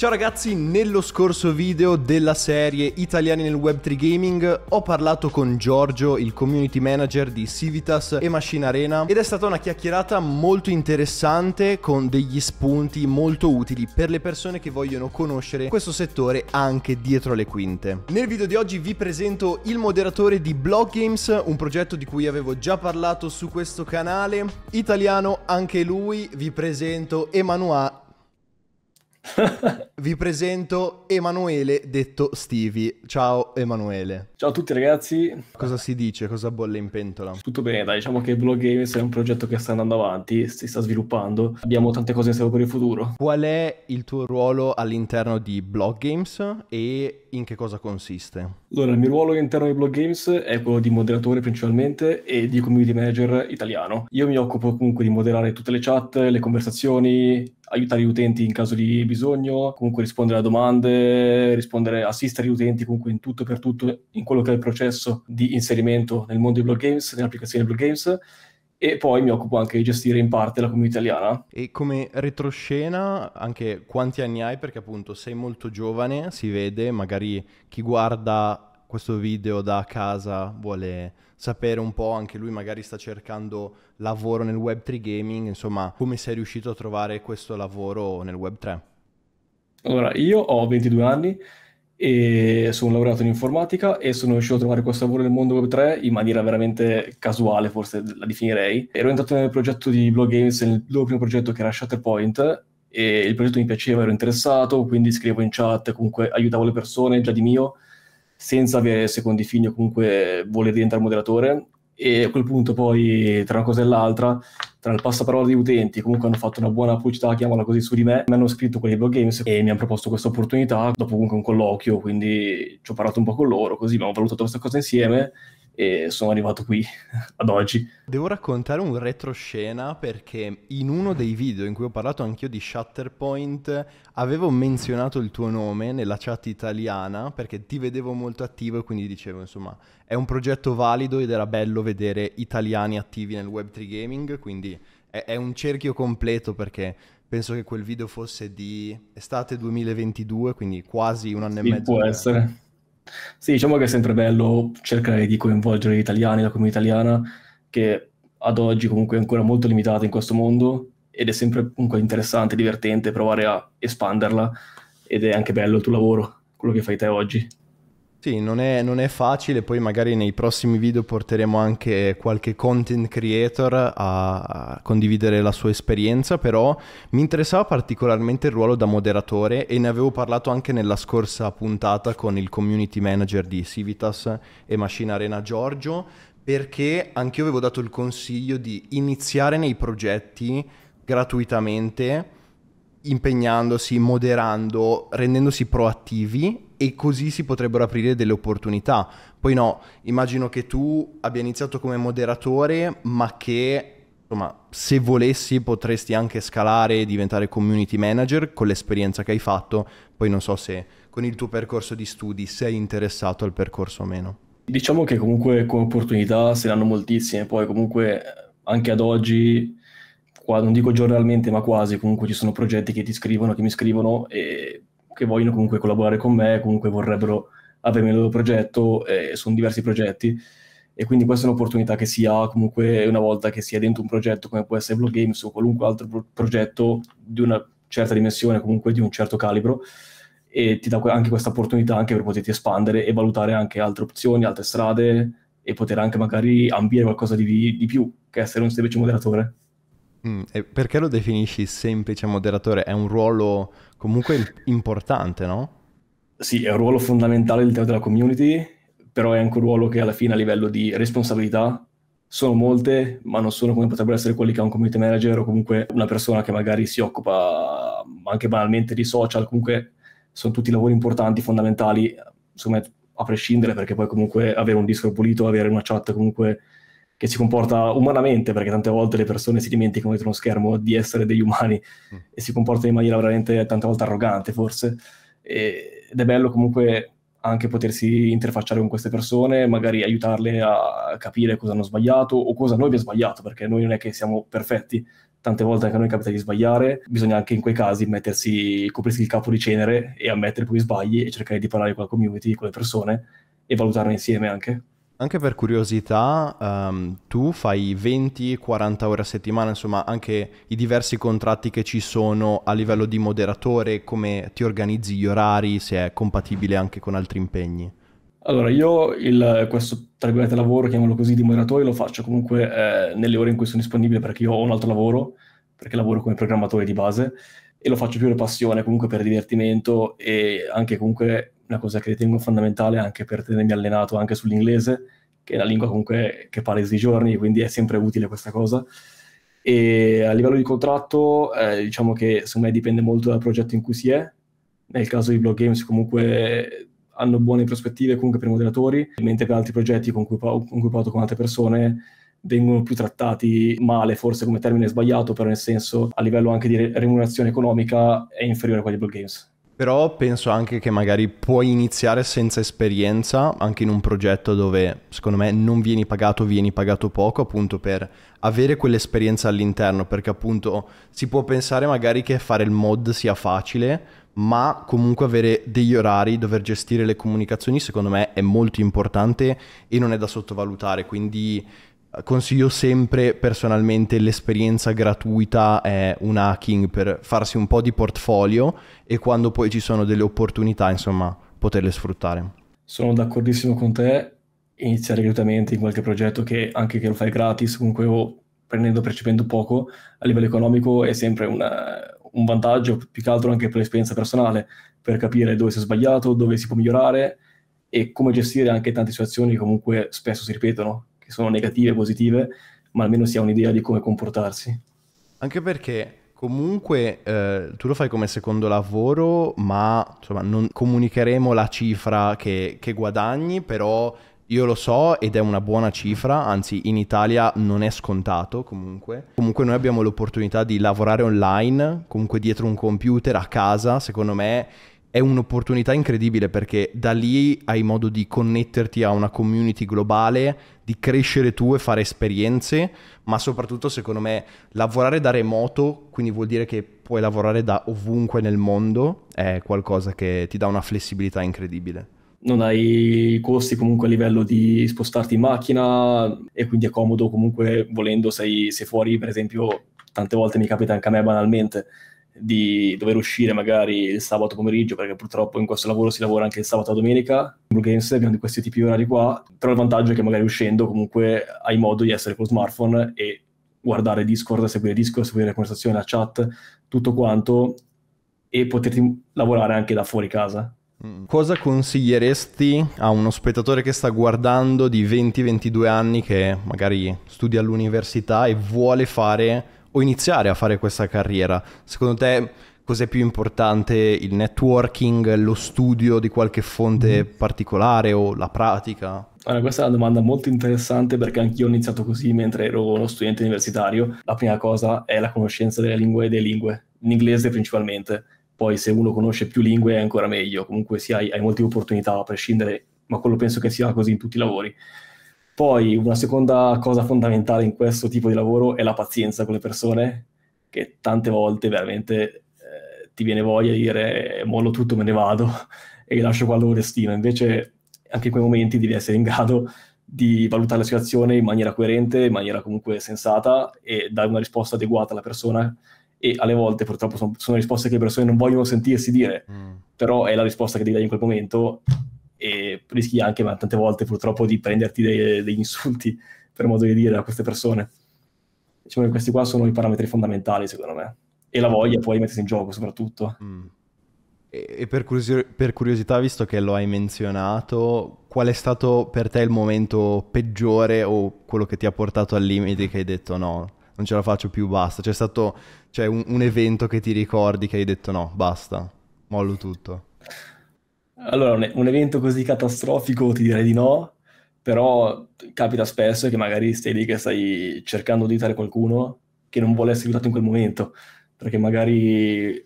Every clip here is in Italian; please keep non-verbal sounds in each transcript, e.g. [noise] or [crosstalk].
Ciao ragazzi, nello scorso video della serie Italiani nel Web3 Gaming ho parlato con Giorgio, il community manager di Civitas e Machine Arena ed è stata una chiacchierata molto interessante con degli spunti molto utili per le persone che vogliono conoscere questo settore anche dietro le quinte. Nel video di oggi vi presento il moderatore di Blog Games, un progetto di cui avevo già parlato su questo canale, italiano anche lui, vi presento Emanuele [laughs] Vi presento Emanuele detto Stivi. Ciao Emanuele. Ciao a tutti ragazzi. Cosa si dice? Cosa bolle in pentola? Tutto bene, dai, diciamo che Blog Games è un progetto che sta andando avanti, si sta sviluppando, abbiamo tante cose in serbo per il futuro. Qual è il tuo ruolo all'interno di Blog Games e in che cosa consiste? Allora, il mio ruolo all'interno di Blog Games è quello di moderatore principalmente e di community manager italiano. Io mi occupo comunque di moderare tutte le chat, le conversazioni, aiutare gli utenti in caso di bisogno, comunque rispondere a domande, rispondere, assistere gli utenti comunque in tutto e per tutto in quello che è il processo di inserimento nel mondo di Blood Games, nell'applicazione di Blood Games e poi mi occupo anche di gestire in parte la comunità italiana. E come retroscena, anche quanti anni hai? Perché appunto sei molto giovane, si vede, magari chi guarda questo video da casa vuole sapere un po', anche lui magari sta cercando lavoro nel Web3 Gaming, insomma, come sei riuscito a trovare questo lavoro nel Web3? Allora, io ho 22 anni, e sono laureato in informatica e sono riuscito a trovare questo lavoro nel mondo web 3 in maniera veramente casuale, forse la definirei. Ero entrato nel progetto di Blog Games, nel loro primo progetto che era Shutterpoint e il progetto mi piaceva, ero interessato, quindi scrivevo in chat, comunque aiutavo le persone già di mio, senza avere secondi figli o comunque voler diventare moderatore e a quel punto poi tra una cosa e l'altra tra il passaparola di utenti comunque hanno fatto una buona pubblicità chiamala così su di me mi hanno scritto quelli di Blog Games e mi hanno proposto questa opportunità dopo comunque un colloquio quindi ci ho parlato un po' con loro così abbiamo valutato questa cosa insieme e sono arrivato qui [laughs] ad oggi. Devo raccontare un retroscena perché in uno dei video in cui ho parlato anch'io di Shutterpoint avevo menzionato il tuo nome nella chat italiana perché ti vedevo molto attivo e quindi dicevo insomma è un progetto valido ed era bello vedere italiani attivi nel Web3 Gaming, quindi è, è un cerchio completo perché penso che quel video fosse di estate 2022, quindi quasi un anno sì, e mezzo. Può essere. Sì, diciamo che è sempre bello cercare di coinvolgere gli italiani, la comunità italiana, che ad oggi comunque è ancora molto limitata in questo mondo ed è sempre comunque interessante, divertente provare a espanderla ed è anche bello il tuo lavoro, quello che fai te oggi. Sì, non è, non è, facile, poi magari nei prossimi video porteremo anche qualche content creator a, condividere la sua esperienza, però mi interessava particolarmente il ruolo da moderatore e ne avevo parlato anche nella scorsa puntata con il community manager di Civitas e Machine Arena Giorgio, perché anch'io avevo dato il consiglio di iniziare nei progetti gratuitamente impegnandosi, moderando, rendendosi proattivi e così si potrebbero aprire delle opportunità. Poi no, immagino che tu abbia iniziato come moderatore, ma che insomma, se volessi potresti anche scalare e diventare community manager con l'esperienza che hai fatto. Poi non so se con il tuo percorso di studi sei interessato al percorso o meno. Diciamo che comunque come opportunità se ne hanno moltissime, poi comunque eh, anche ad oggi qua, non dico giornalmente, ma quasi, comunque ci sono progetti che ti scrivono, che mi scrivono e che vogliono comunque collaborare con me, comunque vorrebbero avermi il loro progetto, eh, sono diversi progetti e quindi questa è un'opportunità che si ha comunque una volta che si è dentro un progetto come può essere Blog Games o qualunque altro pro- progetto di una certa dimensione, comunque di un certo calibro e ti dà anche questa opportunità anche per poterti espandere e valutare anche altre opzioni, altre strade e poter anche magari ambire qualcosa di, di più che essere un semplice moderatore. Mm, perché lo definisci semplice moderatore? È un ruolo comunque importante, no? Sì, è un ruolo fondamentale all'interno della community, però è anche un ruolo che alla fine a livello di responsabilità sono molte, ma non sono come potrebbero essere quelli che ha un community manager o comunque una persona che magari si occupa anche banalmente di social, comunque sono tutti lavori importanti, fondamentali, insomma a prescindere perché poi comunque avere un disco pulito, avere una chat comunque che si comporta umanamente, perché tante volte le persone si dimenticano dietro uno schermo di essere degli umani mm. e si comportano in maniera veramente tante volte arrogante forse. E, ed è bello comunque anche potersi interfacciare con queste persone, magari aiutarle a capire cosa hanno sbagliato o cosa noi abbiamo sbagliato, perché noi non è che siamo perfetti, tante volte anche a noi capita di sbagliare, bisogna anche in quei casi mettersi, coprirsi il capo di cenere e ammettere i sbagli e cercare di parlare con la community, con le persone e valutarne insieme anche. Anche per curiosità, um, tu fai 20-40 ore a settimana, insomma anche i diversi contratti che ci sono a livello di moderatore, come ti organizzi gli orari, se è compatibile anche con altri impegni? Allora, io il, questo tra virgolette lavoro, chiamalo così, di moderatore, lo faccio comunque eh, nelle ore in cui sono disponibile perché io ho un altro lavoro, perché lavoro come programmatore di base e lo faccio più per passione, comunque per divertimento e anche comunque una cosa che ritengo fondamentale anche per tenermi allenato anche sull'inglese, che è la lingua comunque che parlo tutti i giorni, quindi è sempre utile questa cosa. E a livello di contratto, eh, diciamo che secondo me dipende molto dal progetto in cui si è. Nel caso di Blog Games comunque hanno buone prospettive comunque per i moderatori, mentre per altri progetti con cui, con cui parlo con altre persone vengono più trattati male, forse come termine sbagliato, però nel senso a livello anche di remunerazione economica è inferiore a quelli di Blog Games. Però penso anche che magari puoi iniziare senza esperienza, anche in un progetto dove secondo me non vieni pagato, vieni pagato poco, appunto per avere quell'esperienza all'interno, perché appunto si può pensare magari che fare il mod sia facile, ma comunque avere degli orari, dover gestire le comunicazioni, secondo me è molto importante e non è da sottovalutare, quindi Consiglio sempre personalmente l'esperienza gratuita è un hacking per farsi un po' di portfolio e quando poi ci sono delle opportunità, insomma, poterle sfruttare. Sono d'accordissimo con te, iniziare gratuitamente in qualche progetto che anche che lo fai gratis, comunque o prendendo, percependo poco, a livello economico è sempre una, un vantaggio, più che altro anche per l'esperienza personale, per capire dove si è sbagliato, dove si può migliorare e come gestire anche tante situazioni che comunque spesso si ripetono che sono negative e positive, ma almeno si ha un'idea di come comportarsi. Anche perché comunque eh, tu lo fai come secondo lavoro, ma insomma, non comunicheremo la cifra che, che guadagni, però io lo so ed è una buona cifra, anzi in Italia non è scontato comunque. Comunque noi abbiamo l'opportunità di lavorare online, comunque dietro un computer a casa, secondo me è un'opportunità incredibile perché da lì hai modo di connetterti a una community globale, di crescere tu e fare esperienze, ma soprattutto secondo me lavorare da remoto, quindi vuol dire che puoi lavorare da ovunque nel mondo, è qualcosa che ti dà una flessibilità incredibile non hai i costi comunque a livello di spostarti in macchina e quindi è comodo comunque volendo sei, sei fuori per esempio tante volte mi capita anche a me banalmente di dover uscire magari il sabato pomeriggio, perché purtroppo in questo lavoro si lavora anche il sabato e domenica. In Games abbiamo questi tipi di orari qua, però il vantaggio è che magari uscendo comunque hai modo di essere con lo smartphone e guardare Discord, seguire Discord, seguire le conversazioni, la chat, tutto quanto, e poterti lavorare anche da fuori casa. Mm. Cosa consiglieresti a uno spettatore che sta guardando di 20-22 anni che magari studia all'università e vuole fare o iniziare a fare questa carriera? Secondo te cos'è più importante, il networking, lo studio di qualche fonte mm. particolare o la pratica? Allora, questa è una domanda molto interessante perché anch'io ho iniziato così mentre ero uno studente universitario. La prima cosa è la conoscenza delle lingue e delle lingue, l'inglese principalmente. Poi se uno conosce più lingue è ancora meglio, comunque sì, hai, hai molte opportunità a prescindere, ma quello penso che sia così in tutti i lavori. Poi una seconda cosa fondamentale in questo tipo di lavoro è la pazienza con le persone, che tante volte veramente eh, ti viene voglia di dire eh, mollo tutto, me ne vado [laughs] e lascio qua il loro destino. Invece anche in quei momenti devi essere in grado di valutare la situazione in maniera coerente, in maniera comunque sensata e dare una risposta adeguata alla persona. E alle volte purtroppo sono, sono risposte che le persone non vogliono sentirsi dire, mm. però è la risposta che devi dare in quel momento e rischi anche ma tante volte purtroppo di prenderti dei, degli insulti, [laughs] per modo di dire, a queste persone. Diciamo che questi qua sono i parametri fondamentali secondo me e la voglia poi di mettersi in gioco soprattutto. Mm. E per, curiosi- per, curiosità, visto che lo hai menzionato, qual è stato per te il momento peggiore o quello che ti ha portato al limite che hai detto no, non ce la faccio più, basta? C'è stato cioè, un, un evento che ti ricordi che hai detto no, basta, mollo tutto. Allora, un, evento così catastrofico ti direi di no, però capita spesso che magari stai lì che stai cercando di aiutare qualcuno che non vuole essere aiutato in quel momento, perché magari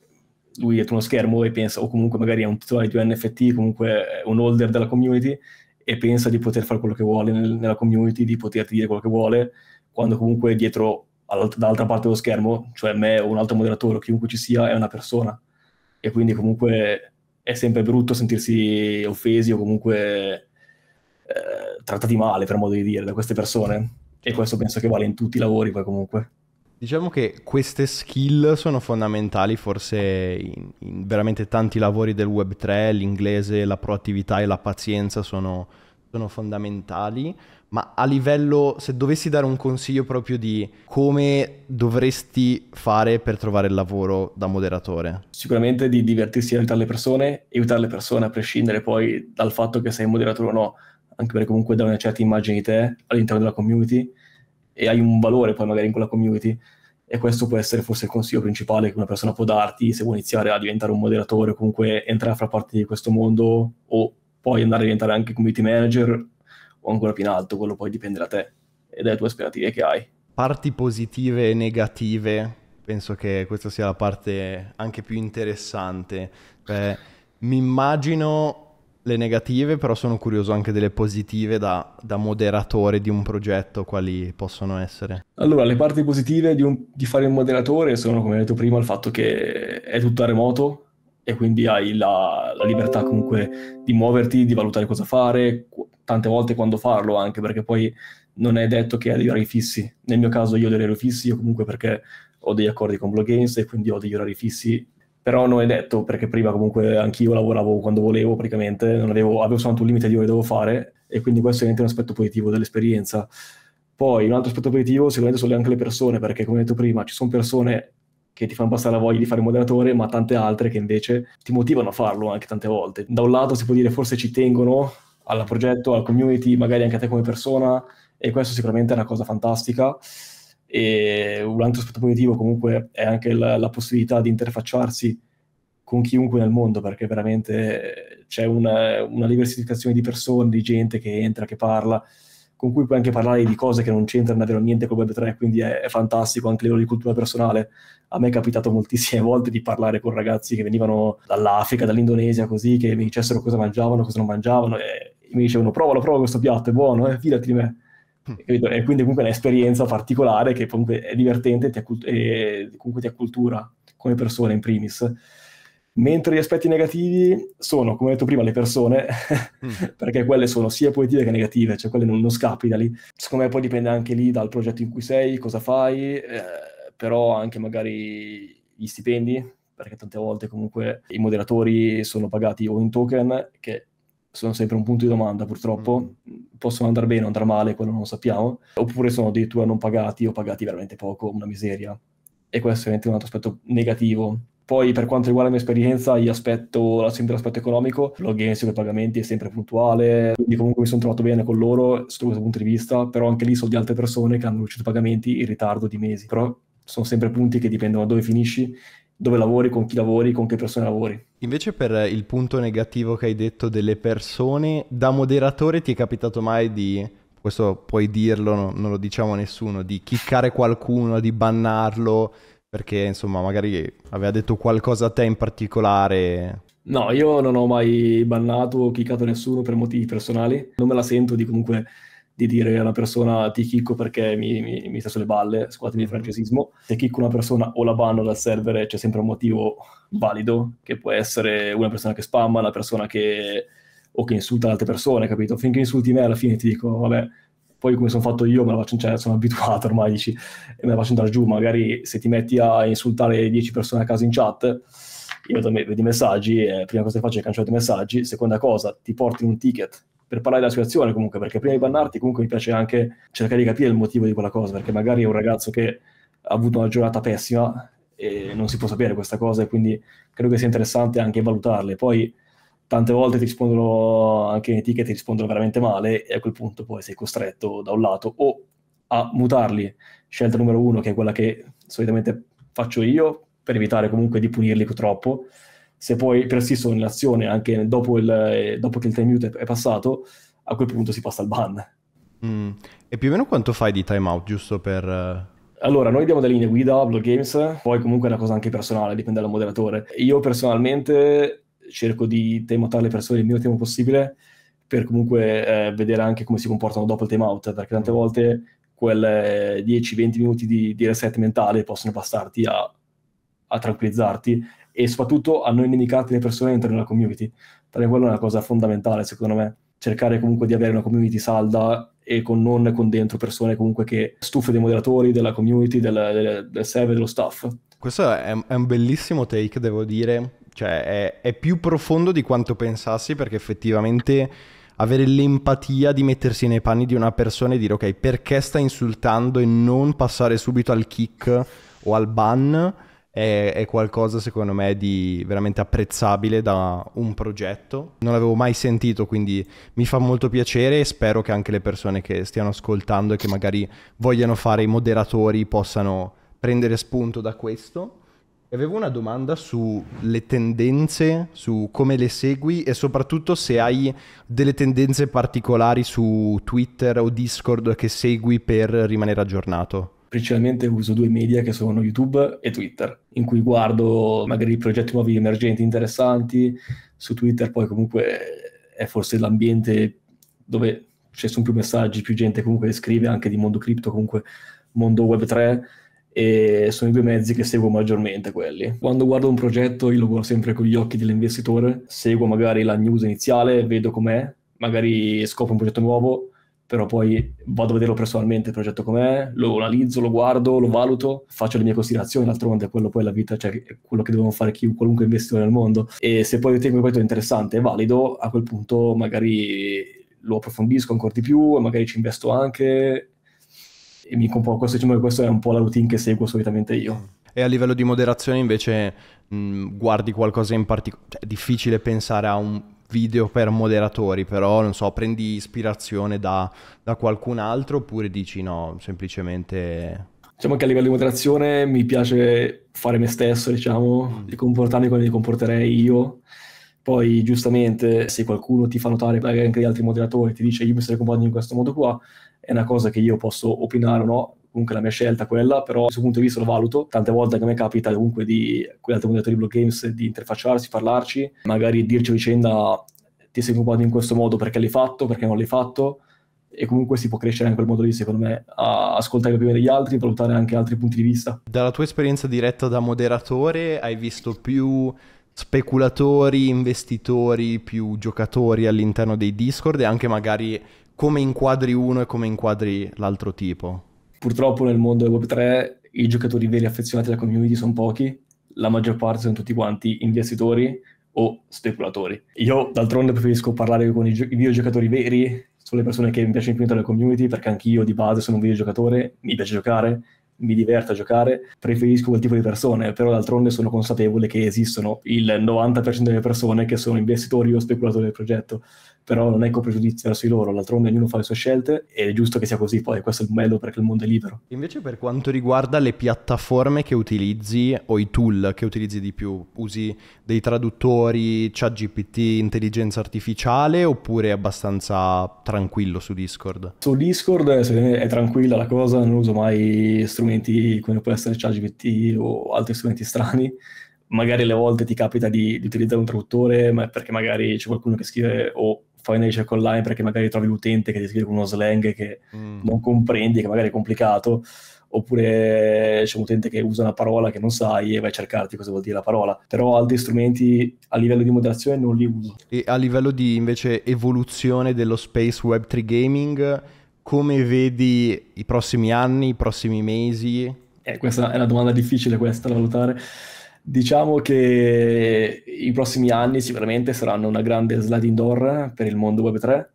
lui è uno schermo e pensa, o comunque magari è un titolare di un NFT, comunque un holder della community, e pensa di poter fare quello che vuole nel, nella community, di poterti dire quello che vuole, quando comunque dietro, dall'altra parte dello schermo, cioè me o un altro moderatore chiunque ci sia, è una persona. E quindi comunque è sempre brutto sentirsi offesi o comunque eh, trattati male, per modo di dire, da queste persone. E certo. questo penso che vale in tutti i lavori, poi comunque. Diciamo che queste skill sono fondamentali forse in, in veramente tanti lavori del Web3, l'inglese, la proattività e la pazienza sono, sono fondamentali, ma a livello, se dovessi dare un consiglio proprio di come dovresti fare per trovare il lavoro da moderatore? Sicuramente di divertirsi e aiutare le persone, aiutare le persone a prescindere poi dal fatto che sei moderatore o no, anche perché comunque dai una certa immagine di te all'interno della community e hai un valore poi magari in quella community e questo può essere forse il consiglio principale che una persona può darti se vuoi iniziare a diventare un moderatore comunque entrare a far parte di questo mondo o poi andare a diventare anche community manager o ancora più in alto, quello poi dipende da te e dalle tue aspettative che hai. Parti positive e negative, penso che questa sia la parte anche più interessante. Beh, cioè, mi immagino le negative, però sono curioso anche delle positive da, da, moderatore di un progetto, quali possono essere? Allora, le parti positive di, un, di fare il moderatore sono, come ho detto prima, il fatto che è tutto a remoto, e quindi hai la, la, libertà comunque di muoverti, di valutare cosa fare, tante volte quando farlo anche, perché poi non è detto che hai degli orari fissi. Nel mio caso io ho degli orari fissi, io comunque perché ho degli accordi con Blue Games e quindi ho degli orari fissi, però non è detto perché prima comunque anch'io lavoravo quando volevo praticamente, avevo, avevo soltanto un limite di ore che dovevo fare e quindi questo è un aspetto positivo dell'esperienza. Poi un altro aspetto positivo sicuramente sono anche le persone, perché come ho detto prima ci sono persone che ti fanno passare la voglia di fare moderatore, ma tante altre che invece ti motivano a farlo anche tante volte. Da un lato si può dire forse ci tengono al progetto, alla community, magari anche a te come persona, e questo sicuramente è una cosa fantastica. E un altro aspetto positivo comunque è anche la, la possibilità di interfacciarsi con chiunque nel mondo, perché veramente c'è una, una diversificazione di persone, di gente che entra, che parla, con cui puoi anche parlare di cose che non c'entrano davvero niente con Web3, quindi è, è fantastico anche a livello di cultura personale. A me è capitato moltissime [laughs] volte di parlare con ragazzi che venivano dall'Africa, dall'Indonesia, così, che mi dicessero cosa mangiavano, cosa non mangiavano, e mi dicevano provalo, prova questo piatto, è buono, eh, fidati di me. Mm. E quindi comunque è un'esperienza particolare che comunque è divertente e comunque ti accultura come persona in primis. Mentre gli aspetti negativi sono, come ho detto prima, le persone, mm. [laughs] perché quelle sono sia positive che negative, cioè quelle non, non, scappi da lì. Secondo me poi dipende anche lì dal progetto in cui sei, cosa fai, eh, però anche magari gli stipendi, perché tante volte comunque i moderatori sono pagati o in token, che sono sempre un punto di domanda purtroppo, mm. possono andare bene o andare male, quello non lo sappiamo, oppure sono addirittura non pagati o pagati veramente poco, una miseria. E questo è un altro aspetto negativo poi per quanto riguarda la mia esperienza, io aspetto sempre l'aspetto economico, login sui pagamenti è sempre puntuale, quindi comunque mi sono trovato bene con loro sotto questo punto di vista, però anche lì so di altre persone che hanno ricevuto pagamenti in ritardo di mesi, però sono sempre punti che dipendono da dove finisci dove lavori, con chi lavori, con che persone lavori. Invece per il punto negativo che hai detto delle persone, da moderatore ti è capitato mai di, questo puoi dirlo, no, non lo diciamo a nessuno, di chiccare qualcuno, di bannarlo, perché insomma magari aveva detto qualcosa a te in particolare No, io non ho mai bannato o chiccato nessuno per motivi personali. Non me la sento di comunque di dire a una persona ti chicco perché mi, mi, mi sta sulle balle, scusatemi il mm-hmm. francesismo. Se chicco una persona o la banno dal server c'è sempre un motivo valido, che può essere una persona che spamma, una persona che... o che insulta altre persone, capito? Finché insulti me alla fine ti dico, vabbè, poi come sono fatto io me la faccio, cioè, sono abituato ormai, dici, me la faccio andare giù, magari se ti metti a insultare 10 persone a caso in chat, io vedo i messaggi, eh, prima cosa che faccio è cancellare i messaggi, seconda cosa ti porti un ticket per parlare della situazione comunque, perché prima di bannarti comunque mi piace anche cercare di capire il motivo di quella cosa, perché magari è un ragazzo che ha avuto una giornata pessima e non si può sapere questa cosa e quindi credo che sia interessante anche valutarle. Poi tante volte ti rispondono anche in etichette, ti rispondono veramente male e a quel punto poi sei costretto da un lato o a mutarli, scelta numero uno che è quella che solitamente faccio io per evitare comunque di punirli troppo, se poi persistono in azione anche dopo, il, dopo che il time è passato, a quel punto si passa al ban. Mm. E più o meno quanto fai di timeout, giusto per... Allora, noi diamo delle linee guida a Blood Games, poi comunque è una cosa anche personale, dipende dal moderatore. Io personalmente cerco di temotare le persone il meno tempo possibile per comunque eh, vedere anche come si comportano dopo il time out, perché tante mm. volte quel 10-20 minuti di, di, reset mentale possono bastarti a, a, tranquillizzarti e soprattutto a non inimicarti le persone dentro nella community, perché quella è una cosa fondamentale secondo me, cercare comunque di avere una community salda e con, non con dentro persone comunque che stufe dei moderatori, della community, del, del server, dello staff. Questo è, un bellissimo take, devo dire, cioè è, è più profondo di quanto pensassi perché effettivamente avere l'empatia di mettersi nei panni di una persona e dire ok perché sta insultando e non passare subito al kick o al ban è, è, qualcosa secondo me di veramente apprezzabile da un progetto. Non l'avevo mai sentito quindi mi fa molto piacere e spero che anche le persone che stiano ascoltando e che magari vogliano fare i moderatori possano prendere spunto da questo. E avevo una domanda sulle tendenze, su come le segui e soprattutto se hai delle tendenze particolari su Twitter o Discord che segui per rimanere aggiornato. Principalmente uso due media che sono YouTube e Twitter, in cui guardo magari progetti nuovi emergenti interessanti. Su Twitter poi comunque è forse l'ambiente dove ci sono più messaggi, più gente comunque scrive anche di mondo cripto, comunque mondo web 3 e sono i due mezzi che seguo maggiormente quelli. Quando guardo un progetto io lo guardo sempre con gli occhi dell'investitore, seguo magari la news iniziale, vedo com'è, magari scopro un progetto nuovo, però poi vado a vederlo personalmente il progetto com'è, lo analizzo, lo guardo, lo valuto, faccio le mie considerazioni, d'altronde quello poi è la vita, cioè è quello che devono fare chi, qualunque investitore nel mondo e se poi ritengo un progetto interessante e valido, a quel punto magari lo approfondisco ancora di più e magari ci investo anche e mi comporto questo, diciamo che questa è un po' la routine che seguo solitamente io. E a livello di moderazione invece mh, mm, guardi qualcosa in particolare, cioè, è difficile pensare a un video per moderatori, però non so, prendi ispirazione da, da qualcun altro oppure dici no, semplicemente Diciamo che a livello di moderazione mi piace fare me stesso, diciamo, mm. di comportarmi come mi comporterei io. Poi, giustamente, se qualcuno ti fa notare, magari anche gli altri moderatori, ti dice io mi sarei comportato in questo modo qua, è una cosa che io posso opinare o no, comunque la mia scelta è quella, però dal suo punto di vista lo valuto. Tante volte anche a me capita comunque di quell'altro comunità di Block Games di interfacciarsi, parlarci, magari dirci a vicenda ti sei occupato in questo modo perché l'hai fatto, perché non l'hai fatto e comunque si può crescere in quel modo lì secondo me a ascoltare l'opinione degli altri valutare anche altri punti di vista dalla tua esperienza diretta da moderatore hai visto più speculatori investitori più giocatori all'interno dei discord e anche magari come inquadri uno e come inquadri l'altro tipo? Purtroppo nel mondo del Web3 i giocatori veri affezionati alla community sono pochi, la maggior parte sono tutti quanti investitori o speculatori. Io d'altronde preferisco parlare con i, gio- i videogiocatori veri, sono le persone che mi piacciono più della community, perché anch'io di base sono un videogiocatore, mi piace giocare, mi diverto a giocare, preferisco quel tipo di persone, però d'altronde sono consapevole che esistono il 90% delle persone che sono investitori o speculatori del progetto però non è che pregiudizio verso di loro, d'altronde ognuno fa le sue scelte e è giusto che sia così, poi questo è il bello perché il mondo è libero. Invece per quanto riguarda le piattaforme che utilizzi o i tool che utilizzi di più, usi dei traduttori, chat GPT, intelligenza artificiale oppure è abbastanza tranquillo su Discord? Su Discord eh, è tranquilla la cosa, non uso mai strumenti come può essere chat GPT o altri strumenti strani magari alle volte ti capita di, di utilizzare un traduttore ma perché magari c'è qualcuno che scrive o fai una ricerca online perché magari trovi l'utente che ti scrive con uno slang che mm. non comprendi, che magari è complicato, oppure c'è un utente che usa una parola che non sai e vai a cercarti cosa vuol dire la parola. Però altri strumenti a livello di moderazione non li uso. E a livello di invece evoluzione dello Space Web 3 Gaming, come vedi i prossimi anni, i prossimi mesi? Eh, questa è una domanda difficile questa da valutare. Diciamo che i prossimi anni sicuramente saranno una grande sliding door per il mondo Web3,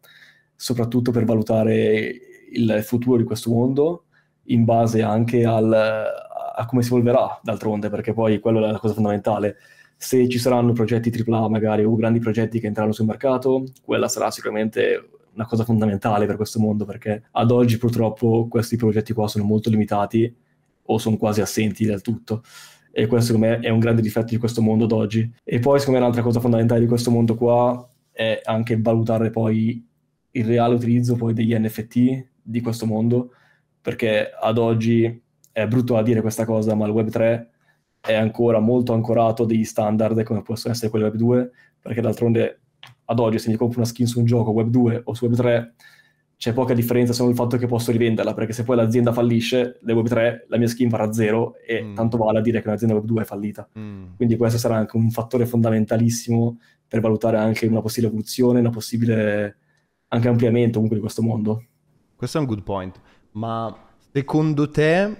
soprattutto per valutare il futuro di questo mondo in base anche al, a come si evolverà d'altronde, perché poi quella è la cosa fondamentale. Se ci saranno progetti AAA magari o grandi progetti che entrano sul mercato, quella sarà sicuramente una cosa fondamentale per questo mondo, perché ad oggi purtroppo questi progetti qua sono molto limitati o sono quasi assenti del tutto e questo secondo me è un grande difetto di questo mondo d'oggi. E poi secondo me un'altra cosa fondamentale di questo mondo qua è anche valutare poi il reale utilizzo poi degli NFT di questo mondo, perché ad oggi è brutto a dire questa cosa, ma il Web3 è ancora molto ancorato degli standard come possono essere quelli Web2, perché d'altronde ad oggi se mi compro una skin su un gioco Web2 o su Web3 c'è poca differenza se non il fatto che posso rivenderla, perché se poi l'azienda fallisce, le Web3, la mia skin varrà zero e mm. tanto vale a dire che un'azienda Web2 è fallita. Mm. Quindi questo sarà anche un fattore fondamentalissimo per valutare anche una possibile evoluzione, una possibile anche ampliamento comunque di questo mondo. Questo è un good point, ma secondo te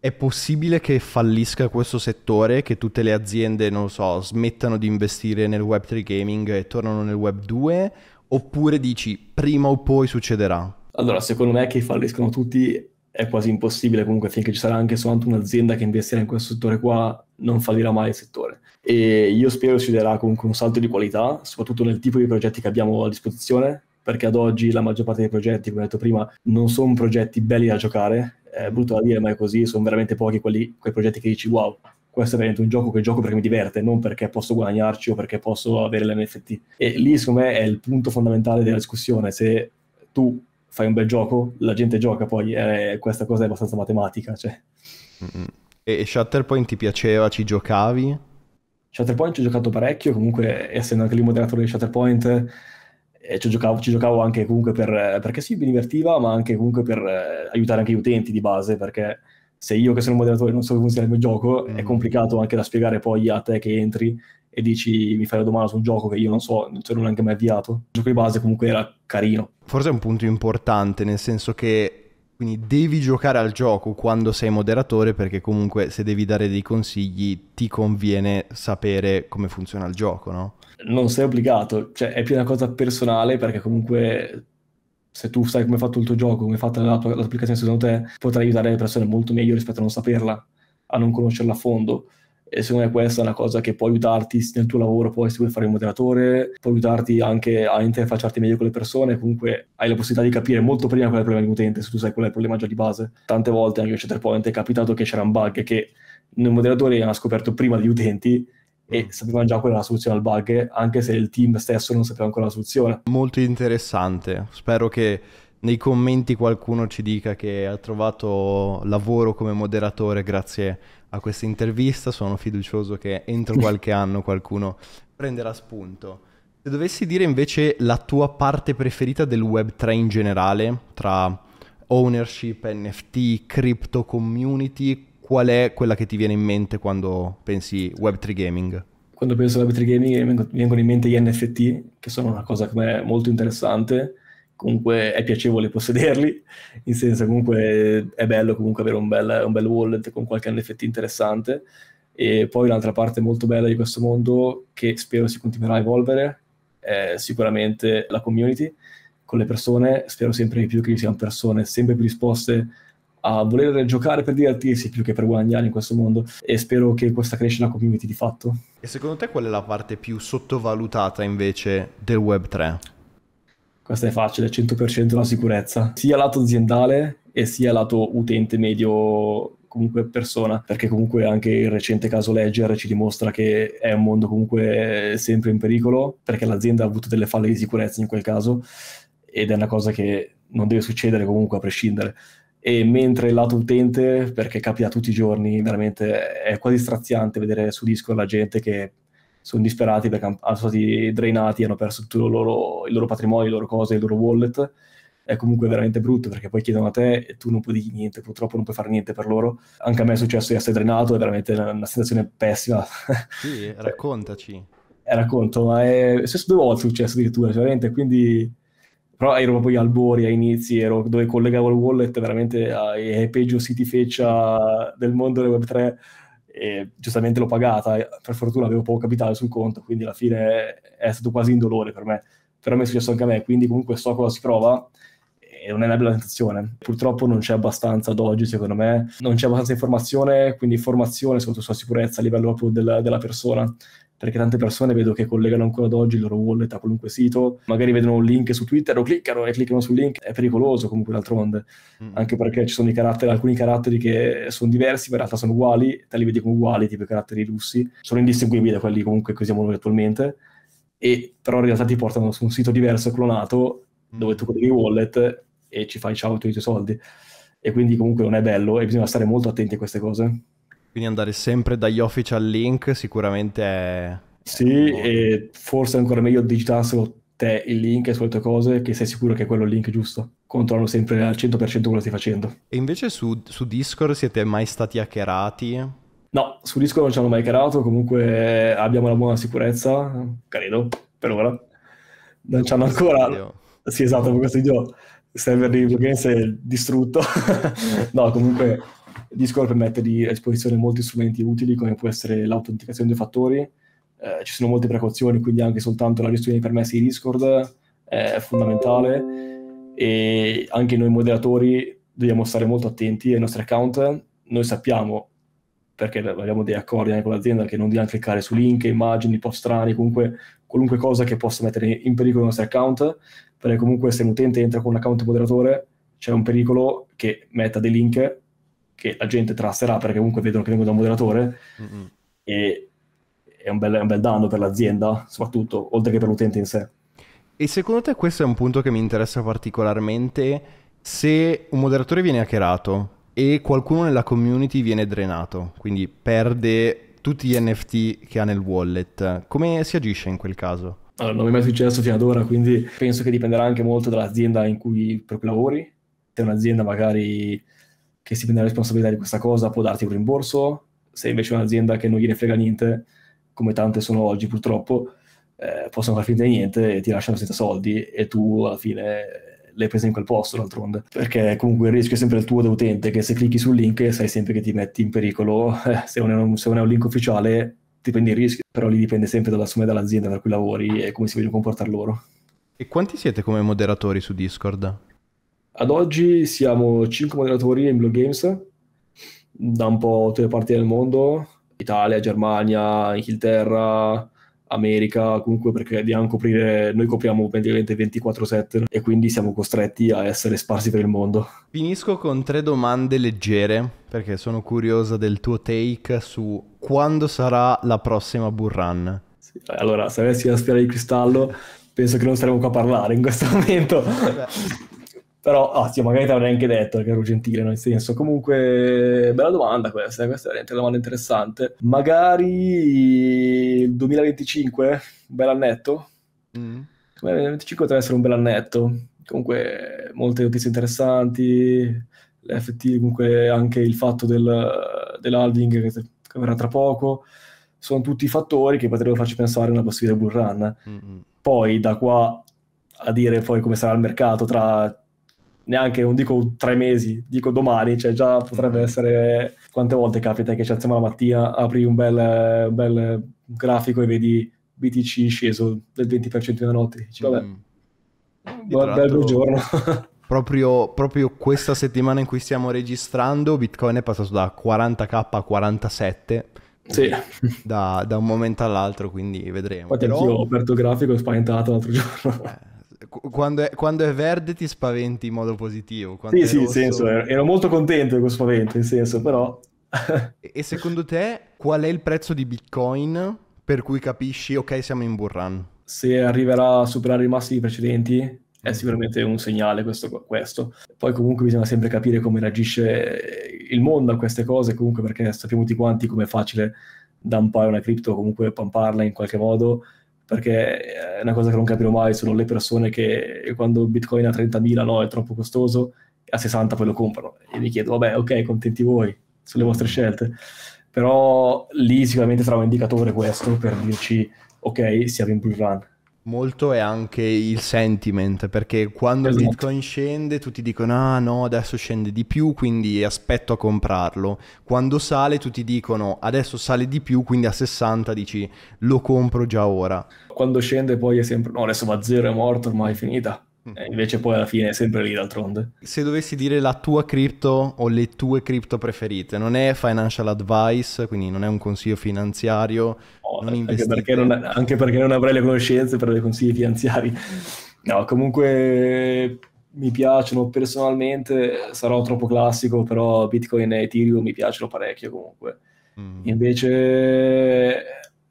è possibile che fallisca questo settore, che tutte le aziende, non so, smettano di investire nel Web3 gaming e tornano nel Web2? Oppure dici prima o poi succederà? Allora, secondo me che falliscono tutti è quasi impossibile, comunque finché ci sarà anche soltanto un'azienda che investirà in questo settore qua, non fallirà mai il settore. E io spero ci darà comunque un salto di qualità, soprattutto nel tipo di progetti che abbiamo a disposizione, perché ad oggi la maggior parte dei progetti, come ho detto prima, non sono progetti belli da giocare, è brutto da dire ma è così, sono veramente pochi quelli, quei progetti che dici wow, questo è veramente un gioco che gioco perché mi diverte, non perché posso guadagnarci o perché posso avere l'NFT. E lì, secondo me, è il punto fondamentale della discussione. Se tu fai un bel gioco, la gente gioca poi, eh, questa cosa è abbastanza matematica. Cioè. E Shutterpoint ti piaceva, ci giocavi? Shutterpoint ci ho giocato parecchio, comunque essendo anche lì moderatore di Shutterpoint, eh, ci, giocavo, ci, giocavo, anche comunque per, perché sì, mi divertiva, ma anche comunque per eh, aiutare anche gli utenti di base, perché se io che sono un moderatore non so come funziona il mio gioco, mm. è complicato anche da spiegare poi a te che entri e dici mi fai la domanda su un gioco che io non so, non ce l'ho neanche mai avviato. Il gioco di base comunque era carino. Forse è un punto importante, nel senso che quindi devi giocare al gioco quando sei moderatore perché comunque se devi dare dei consigli ti conviene sapere come funziona il gioco, no? Non sei obbligato, cioè è più una cosa personale perché comunque se tu sai come è fatto il tuo gioco, come è fatta la tua, l'applicazione secondo te, potrai aiutare le persone molto meglio rispetto a non saperla, a non conoscerla a fondo. E secondo me questa è una cosa che può aiutarti nel tuo lavoro, poi se vuoi fare il moderatore, può aiutarti anche a interfacciarti meglio con le persone, comunque hai la possibilità di capire molto prima qual è il problema di utente, se tu sai qual è il problema già di base. Tante volte anche a Centerpoint è capitato che c'era un bug che il moderatore ha scoperto prima degli utenti e mm. sapevano già qual era la soluzione al bug, anche se il team stesso non sapeva ancora la soluzione. Molto interessante, spero che nei commenti qualcuno ci dica che ha trovato lavoro come moderatore grazie a questa intervista, sono fiducioso che entro [laughs] qualche anno qualcuno prenderà spunto. Se dovessi dire invece la tua parte preferita del Web3 in generale, tra ownership, NFT, crypto community, qual è quella che ti viene in mente quando pensi Web3 Gaming? Quando penso a Web3 Gaming mi vengono in mente gli NFT, che sono una cosa che me è molto interessante, comunque è piacevole possederli, in senso comunque è bello comunque avere un bel, un bel wallet con qualche NFT interessante. E poi un'altra parte molto bella di questo mondo che spero si continuerà a evolvere è sicuramente la community con le persone. Spero sempre di più che ci siano persone sempre più disposte a voler giocare per divertirsi più che per guadagnare in questo mondo e spero che questa crescita community di fatto. E secondo te qual è la parte più sottovalutata invece del Web 3? Questa è facile, 100% la sicurezza, sia lato aziendale e sia lato utente medio comunque persona, perché comunque anche il recente caso Ledger ci dimostra che è un mondo comunque sempre in pericolo, perché l'azienda ha avuto delle falle di sicurezza in quel caso ed è una cosa che non deve succedere comunque a prescindere e mentre il lato utente, perché capita tutti i giorni, veramente è quasi straziante vedere su Discord la gente che sono disperati perché sono stati drainati, hanno perso tutto il loro, il loro patrimonio, le loro cose, i loro wallet. È comunque veramente brutto perché poi chiedono a te e tu non puoi dire niente, purtroppo non puoi fare niente per loro. Anche a me è successo di essere drainato, è veramente una, una sensazione pessima. Sì, [laughs] raccontaci. Eh, racconto, ma è, è successo due volte, è successo addirittura, cioè, veramente, quindi però ero proprio agli albori, ai inizi, ero dove collegavo il wallet veramente ai, eh, peggio siti feccia del mondo del Web3 e giustamente l'ho pagata, per fortuna avevo poco capitale sul conto, quindi alla fine è stato quasi indolore per me, però mi è successo anche a me, quindi comunque so cosa si prova e non è una bella sensazione. Purtroppo non c'è abbastanza ad oggi, secondo me, non c'è abbastanza informazione, quindi formazione soprattutto sulla sicurezza a livello proprio della, della persona perché tante persone vedo che collegano ancora ad oggi il loro wallet a qualunque sito, magari vedono un link su Twitter o cliccano e cliccano sul link, è pericoloso comunque d'altronde, mm. anche perché ci sono caratteri, alcuni caratteri che sono diversi, ma in realtà sono uguali, te li vedi come uguali, tipo i caratteri russi, sono indistinguibili da quelli comunque che usiamo noi attualmente, e però in realtà ti portano su un sito diverso, clonato, mm. dove tu colleghi wallet e ci fai ciao tu i tuoi soldi. E quindi comunque non è bello e bisogna stare molto attenti a queste cose. Quindi andare sempre dagli official link sicuramente è... Sì, è e forse è ancora meglio digitarselo te il link e sulle tue cose che sei sicuro che è quello il link giusto. Controllo sempre al 100% quello che stai facendo. E invece su, su Discord siete mai stati hackerati? No, su Discord non ci hanno mai hackerato, comunque abbiamo la buona sicurezza, credo, per ora. Non ci hanno ancora... Sì, esatto, per questo video server di Blockchain è distrutto. [laughs] no, comunque Discord permette di esposizione molti strumenti utili come può essere l'autenticazione dei fattori, eh, ci sono molte precauzioni, quindi anche soltanto la gestione dei permessi di Discord è fondamentale e anche noi moderatori dobbiamo stare molto attenti ai nostri account. Noi sappiamo, perché abbiamo dei accordi anche con l'azienda, che non dobbiamo cliccare su link, immagini, post strani, comunque qualunque cosa che possa mettere in pericolo i nostri account, perché comunque se un utente entra con un account moderatore c'è un pericolo che metta dei link che la gente trasterà perché comunque vedono che vengo da un moderatore mm-hmm. e è un, bel, è un bel danno per l'azienda soprattutto, oltre che per l'utente in sé. E secondo te questo è un punto che mi interessa particolarmente se un moderatore viene hackerato e qualcuno nella community viene drenato, quindi perde tutti gli NFT che ha nel wallet, come si agisce in quel caso? Allora, non mi è mai successo fino ad ora, quindi penso che dipenderà anche molto dall'azienda cui, per cui lavori. Se un'azienda magari che si prende la responsabilità di questa cosa può darti un rimborso, se invece è un'azienda che non gliene frega niente, come tante sono oggi purtroppo, eh, possono far finta di niente e ti lasciano senza soldi e tu alla fine l'hai presa in quel posto d'altronde perché comunque il rischio è sempre il tuo da utente che se clicchi sul link sai sempre che ti metti in pericolo [laughs] eh, se, non un, se non è un link ufficiale ti prendi il rischio però lì dipende sempre dall'assumere dall'azienda per cui lavori e come si vogliono comportare loro e quanti siete come moderatori su Discord? Ad oggi siamo 5 moderatori in Blue Games, da un po' tutte le parti del mondo, Italia, Germania, Inghilterra, America, comunque perché dobbiamo coprire, noi copriamo praticamente 24-7 e quindi siamo costretti a essere sparsi per il mondo. Finisco con tre domande leggere perché sono curiosa del tuo take su quando sarà la prossima Burran. Sì, allora, se avessi la sfera di cristallo, penso che non saremmo qua a parlare in questo momento. Vabbè. Però, ottimo, magari te l'avrei anche detto, che ero gentile, nel senso. Comunque, bella domanda questa, questa è veramente una domanda interessante. Magari il 2025, bel annetto? Mm. il 2025 potrebbe essere un bel annetto. Comunque, molte notizie interessanti, l'FT, comunque anche il fatto del, dell'halving che, che verrà tra poco, sono tutti fattori che potrebbero farci pensare a una possibile bull run. Mm-hmm. Poi, da qua a dire poi come sarà il mercato tra neanche, non dico tre mesi, dico domani, cioè già potrebbe mm. essere... Quante volte capita che ci alziamo la mattina, apri un bel, un bel grafico e vedi BTC sceso del 20% in una notte. Dici, vabbè, mm. Buon, bel giorno. [laughs] proprio, proprio, questa settimana in cui stiamo registrando, Bitcoin è passato da 40k a 47. Sì. Da, da un momento all'altro, quindi vedremo. Infatti, Però... ho aperto il grafico e spaventato l'altro giorno. Eh quando, è, quando è, verde ti spaventi in modo positivo. Sì, sì, rosso... senso, eh, ero molto contento di questo spavento, in senso, però... e secondo te qual è il prezzo di Bitcoin per cui capisci, ok, siamo in bull Se arriverà a superare i massimi precedenti, è sicuramente un segnale questo, questo, Poi comunque bisogna sempre capire come reagisce eh, il mondo a queste cose, comunque perché sappiamo tutti quanti come è facile dumpare una cripto, comunque pamparla in qualche modo, perché è una cosa che non capirò mai, sono le persone che quando Bitcoin a 30.000 no, è troppo costoso, a 60 poi lo comprano. E mi chiedo, vabbè, ok, contenti voi, sulle vostre scelte. Però lì sicuramente sarà un indicatore questo per dirci, ok, siamo in bull run. Molto è anche il sentiment, perché quando esatto. Bitcoin scende tutti dicono ah no, adesso scende di più, quindi aspetto a comprarlo. Quando sale tutti dicono adesso sale di più, quindi a 60 dici lo compro già ora. Quando scende poi è sempre no, adesso va a zero, è morto, ormai è finita. Eh, invece poi alla fine è sempre lì d'altronde. Se dovessi dire la tua cripto o le tue cripto preferite, non è financial advice, quindi non è un consiglio finanziario, no, non anche perché non, anche perché non avrei le conoscenze per dei consigli finanziari. No, comunque mi piacciono personalmente, sarò troppo classico, però Bitcoin e Ethereum mi piacciono parecchio comunque. Mm. Invece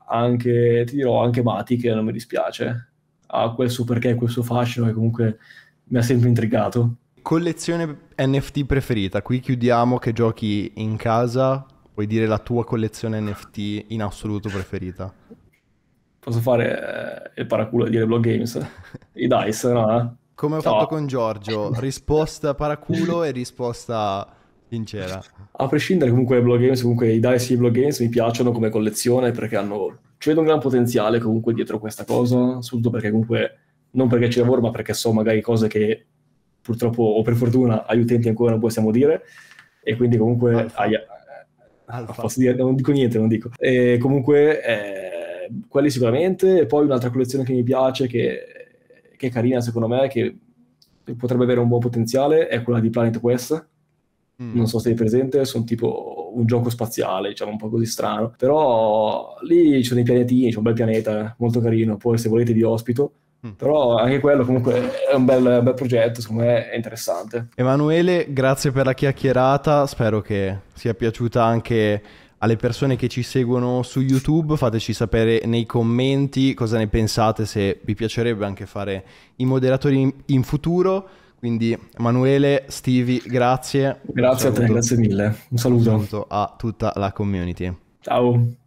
anche, ti dirò, anche Matic non mi dispiace ha quel suo perché, quel suo fascino che comunque mi ha sempre intrigato. Collezione NFT preferita, qui chiudiamo che giochi in casa, puoi dire la tua collezione NFT in assoluto preferita. Posso fare eh, il paraculo e dire Blog Games? I dice, no? Eh? Come ho Ciao. fatto con Giorgio, risposta paraculo e risposta sincera. A prescindere comunque dai Blog Games, comunque i dice di Blog Games mi piacciono come collezione perché hanno ci vedo un gran potenziale comunque dietro questa cosa, soprattutto perché comunque non perché ci lavoro, ma perché so magari cose che purtroppo o per fortuna agli utenti ancora non possiamo dire e quindi comunque Alfa. Ai, Dire, non dico niente, non dico. E comunque eh, quelli sicuramente, e poi un'altra collezione che mi piace che, che, è carina secondo me che potrebbe avere un buon potenziale è quella di Planet Quest. Mm. Non so se sei presente, sono tipo un gioco spaziale, diciamo un po' così strano. Però lì ci sono dei pianetini, c'è un bel pianeta molto carino, poi se volete vi ospito. Mm. Però anche quello comunque è un bel, bel, progetto, secondo me è interessante. Emanuele, grazie per la chiacchierata, spero che sia piaciuta anche alle persone che ci seguono su YouTube, fateci sapere nei commenti cosa ne pensate, se vi piacerebbe anche fare i moderatori in, in futuro. Quindi Emanuele, Stevie, grazie. Grazie a te, grazie mille. Un saluto. Un saluto a tutta la community. Ciao.